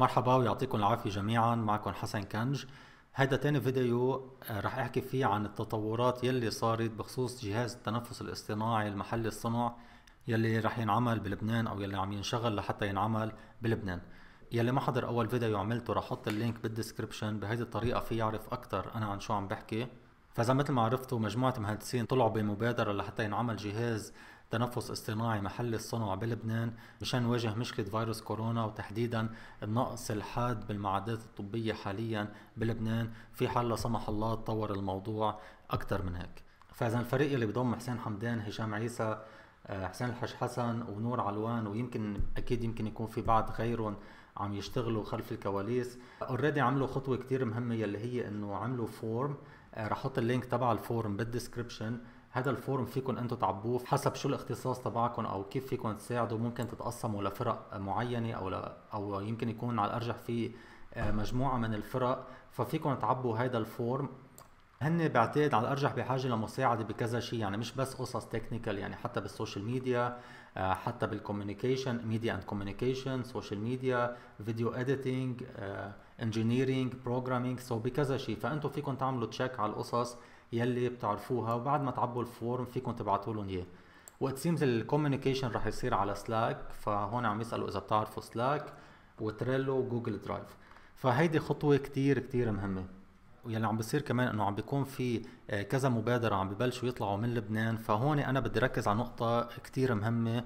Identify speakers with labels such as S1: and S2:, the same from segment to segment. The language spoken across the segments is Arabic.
S1: مرحبا ويعطيكم العافية جميعا معكم حسن كنج هذا تاني فيديو آه، رح احكي فيه عن التطورات يلي صارت بخصوص جهاز التنفس الاصطناعي المحل الصنع يلي رح ينعمل بلبنان او يلي عم ينشغل لحتى ينعمل بلبنان يلي ما حضر اول فيديو عملته رح احط اللينك بالدسكربشن بهذه الطريقة في يعرف اكتر انا عن شو عم بحكي فاذا مثل ما عرفتوا مجموعة مهندسين طلعوا بمبادرة لحتى ينعمل جهاز تنفس اصطناعي محلي الصنع بلبنان مشان نواجه مشكلة فيروس كورونا وتحديدا النقص الحاد بالمعدات الطبية حاليا بلبنان في حال لا سمح الله تطور الموضوع أكثر من هيك فإذا الفريق اللي بضم حسين حمدان هشام عيسى آه، حسين الحج حسن ونور علوان ويمكن اكيد يمكن يكون في بعض غيرهم عم يشتغلوا خلف الكواليس اوريدي عملوا خطوه كتير مهمه يلي هي انه عملوا فورم آه، رح احط اللينك تبع الفورم بالدسكربشن هذا الفورم فيكم انتم تعبوه حسب شو الاختصاص تبعكم او كيف فيكم تساعدوا ممكن تتقسموا لفرق معينه او ل... او يمكن يكون على الارجح في آه، مجموعه من الفرق ففيكم تعبوا هذا الفورم هن بعتقد على الارجح بحاجه لمساعده بكذا شيء يعني مش بس قصص تكنيكال يعني حتى بالسوشيال ميديا آه، حتى بالكوميونيكيشن ميديا اند كوميونيكيشن سوشيال ميديا فيديو اديتنج انجينيرينج بروجرامينج سو بكذا شيء فانتم فيكم تعملوا تشيك على القصص يلي بتعرفوها وبعد ما تعبوا الفورم فيكم تبعتوا لهم اياه وات سيمز الكوميونيكيشن رح يصير على سلاك فهون عم يسالوا اذا بتعرفوا سلاك وتريلو وجوجل درايف فهيدي خطوه كتير كتير مهمه ويلي عم بصير كمان انه عم بيكون في آه، كذا مبادره عم ببلشوا يطلعوا من لبنان فهون انا بدي ركز على نقطه كتير مهمه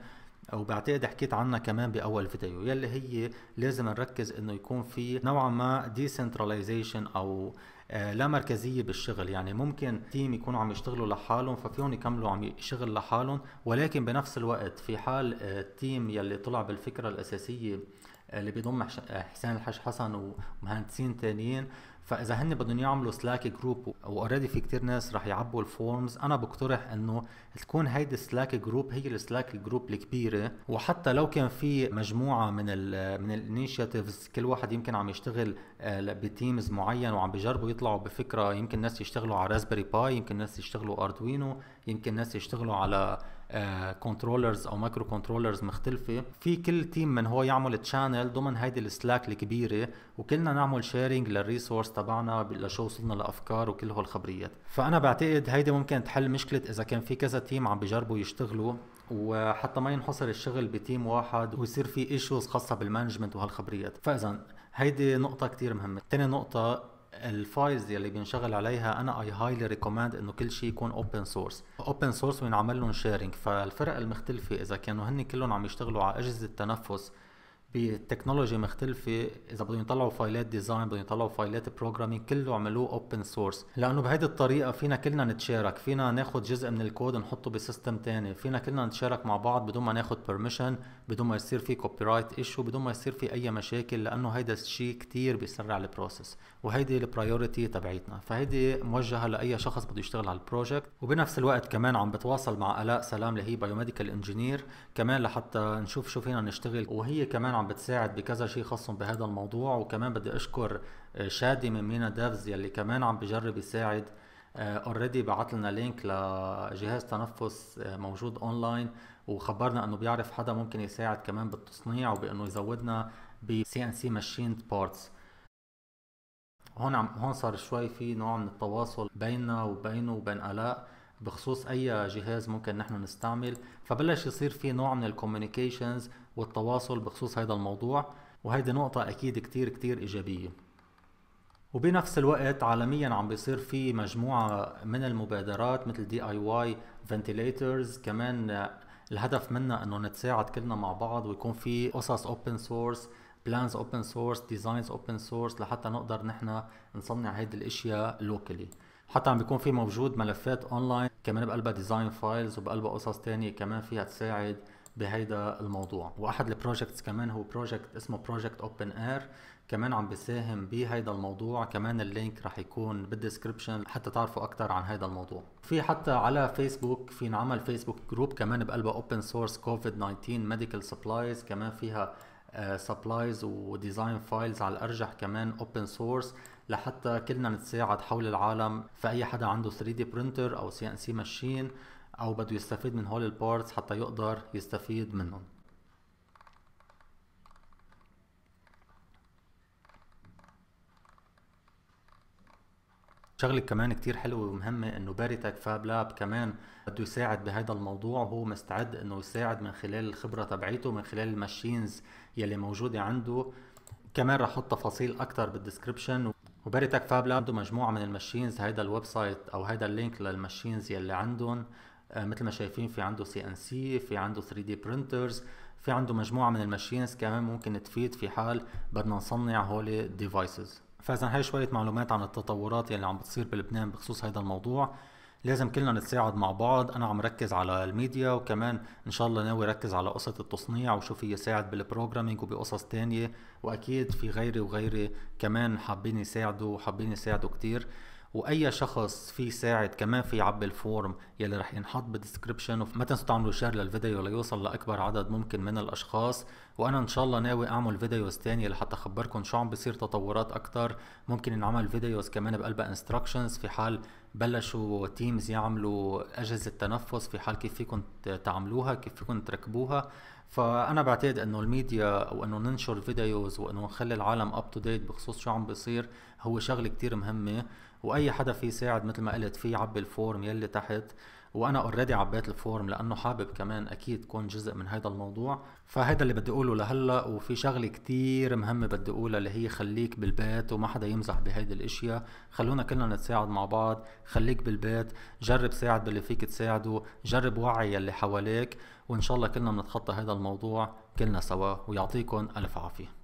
S1: او بعتقد حكيت عنها كمان باول فيديو يلي هي لازم نركز انه يكون في نوعا ما ديسنتراليزيشن او آه، لا مركزيه بالشغل يعني ممكن تيم يكونوا عم يشتغلوا لحالهم ففيهم يكملوا عم يشتغل لحالهم ولكن بنفس الوقت في حال التيم آه، يلي طلع بالفكره الاساسيه آه، اللي بيضم حسين الحش حسن ومهندسين تانيين فاذا هن بدهم يعملوا سلاك جروب واوريدي في كتير ناس رح يعبوا الفورمز انا بقترح انه تكون هيدي السلاك جروب هي السلاك جروب الكبيره وحتى لو كان في مجموعه من الـ من الانيشيتيفز كل واحد يمكن عم يشتغل آه، بتيمز معين وعم بيجربوا يطلعوا بفكره يمكن ناس يشتغلوا على راسبري باي يمكن ناس يشتغلوا اردوينو يمكن ناس يشتغلوا على كنترولرز آه، او مايكرو كنترولرز مختلفه في كل تيم من هو يعمل تشانل ضمن هيدي السلاك الكبيره وكلنا نعمل شيرنج للريسورس تبعنا لشو وصلنا لافكار وكل هول الخبريات فانا بعتقد هيدي ممكن تحل مشكله اذا كان في كذا تيم عم بجربوا يشتغلوا وحتى ما ينحصر الشغل بتيم واحد ويصير في ايشوز خاصه بالمانجمنت وهالخبريات فاذا هيدي نقطه كتير مهمه تاني نقطه الفايلز يلي بينشغل عليها انا اي هايلي ريكومند انه كل شيء يكون اوبن سورس اوبن سورس وينعمل لهم شيرنج فالفرق المختلفه اذا كانوا هن كلهم عم يشتغلوا على اجهزه تنفس بالتكنولوجيا مختلفه اذا بدهم يطلعوا فايلات ديزاين بدهم يطلعوا فايلات بروجرامينج كله عملوه اوبن سورس لانه بهيدي الطريقه فينا كلنا نتشارك فينا ناخذ جزء من الكود نحطه بسيستم تاني فينا كلنا نتشارك مع بعض بدون ما ناخذ بيرميشن بدون ما يصير في كوبي رايت ايشو بدون ما يصير في اي مشاكل لانه هيدا الشيء كثير بيسرع البروسيس وهيدي البرايورتي تبعيتنا فهيدي موجهه لاي شخص بده يشتغل على البروجكت وبنفس الوقت كمان عم بتواصل مع الاء سلام اللي هي بايوميديكال انجينير كمان لحتى نشوف شو فينا نشتغل وهي كمان عم عم بتساعد بكذا شيء خاصهم بهذا الموضوع وكمان بدي اشكر آه، شادي من مينا دافز يلي كمان عم بجرب يساعد اوريدي آه، بعت لنا لينك لجهاز تنفس آه، موجود اونلاين وخبرنا انه بيعرف حدا ممكن يساعد كمان بالتصنيع وبانه يزودنا بسي ان سي ماشين بارتس هون عم هون صار شوي في نوع من التواصل بيننا وبينه وبين الاء بخصوص اي جهاز ممكن نحن نستعمل فبلش يصير في نوع من الكوميونيكيشنز والتواصل بخصوص هذا الموضوع وهيدي نقطة اكيد كتير كتير ايجابية وبنفس الوقت عالميا عم بيصير في مجموعة من المبادرات مثل دي اي واي فنتيليترز كمان الهدف منها انه نتساعد كلنا مع بعض ويكون في قصص اوبن سورس بلانز اوبن سورس ديزاينز اوبن سورس لحتى نقدر نحن نصنع هيدي الاشياء لوكالي حتى عم بيكون في موجود ملفات اونلاين كمان بقلبها ديزاين فايلز وبقلبها قصص تانية كمان فيها تساعد بهيدا الموضوع واحد البروجكتس كمان هو بروجكت اسمه بروجكت اوبن اير كمان عم بيساهم بهيدا الموضوع كمان اللينك رح يكون بالديسكربشن حتى تعرفوا اكثر عن هيدا الموضوع في حتى على فيسبوك في انعمل فيسبوك جروب كمان بقلبها اوبن سورس كوفيد 19 ميديكال سبلايز كمان فيها سبلايز وديزاين فايلز على الارجح كمان اوبن سورس لحتى كلنا نتساعد حول العالم فاي حدا عنده 3 دي برينتر او سي ان سي ماشين او بده يستفيد من هول البارتس حتى يقدر يستفيد منهم شغلة كمان كتير حلوة ومهمة انه باريتك فاب لاب كمان بده يساعد بهذا الموضوع هو مستعد انه يساعد من خلال الخبرة تبعيته من خلال الماشينز يلي موجودة عنده كمان رح احط تفاصيل اكثر بالدسكربشن وباريتك فاب لاب عنده مجموعة من الماشينز هيدا الويب سايت او هيدا اللينك للماشينز يلي عندهم آه، مثل ما شايفين في عنده سي ان سي في عنده 3 دي برينترز في عنده مجموعة من الماشينز كمان ممكن تفيد في حال بدنا نصنع هول ديفايسز فاذا هاي شويه معلومات عن التطورات يلي عم بتصير بلبنان بخصوص هذا الموضوع لازم كلنا نتساعد مع بعض انا عم ركز على الميديا وكمان ان شاء الله ناوي ركز على قصة التصنيع وشو في يساعد بالبروجرامينج وبقصص تانية واكيد في غيري وغيري كمان حابين يساعدوا وحابين يساعدوا كتير واي شخص في ساعد كمان في يعبي الفورم يلي رح ينحط بالدسكربشن وما تنسوا تعملوا شير للفيديو ليوصل لاكبر عدد ممكن من الاشخاص وانا ان شاء الله ناوي اعمل فيديوز ثانيه لحتى اخبركم شو عم بصير تطورات اكثر ممكن ينعمل فيديوز كمان بقلبها انستراكشنز في حال بلشوا تيمز يعملوا اجهزه تنفس في حال كيف فيكم تعملوها كيف فيكم تركبوها فانا بعتقد انه الميديا او انه ننشر فيديوز وانه نخلي العالم اب تو ديت بخصوص شو عم بيصير هو شغله كتير مهمه واي حدا في يساعد مثل ما قلت في يعبي الفورم يلي تحت وانا اوريدي عبيت الفورم لانه حابب كمان اكيد كون جزء من هذا الموضوع فهذا اللي بدي اقوله لهلا وفي شغله كتير مهمه بدي اقولها اللي هي خليك بالبيت وما حدا يمزح بهيدي الاشياء خلونا كلنا نتساعد مع بعض خليك بالبيت جرب ساعد باللي فيك تساعده جرب وعي اللي حواليك وان شاء الله كلنا بنتخطى هذا الموضوع كلنا سوا ويعطيكم الف عافيه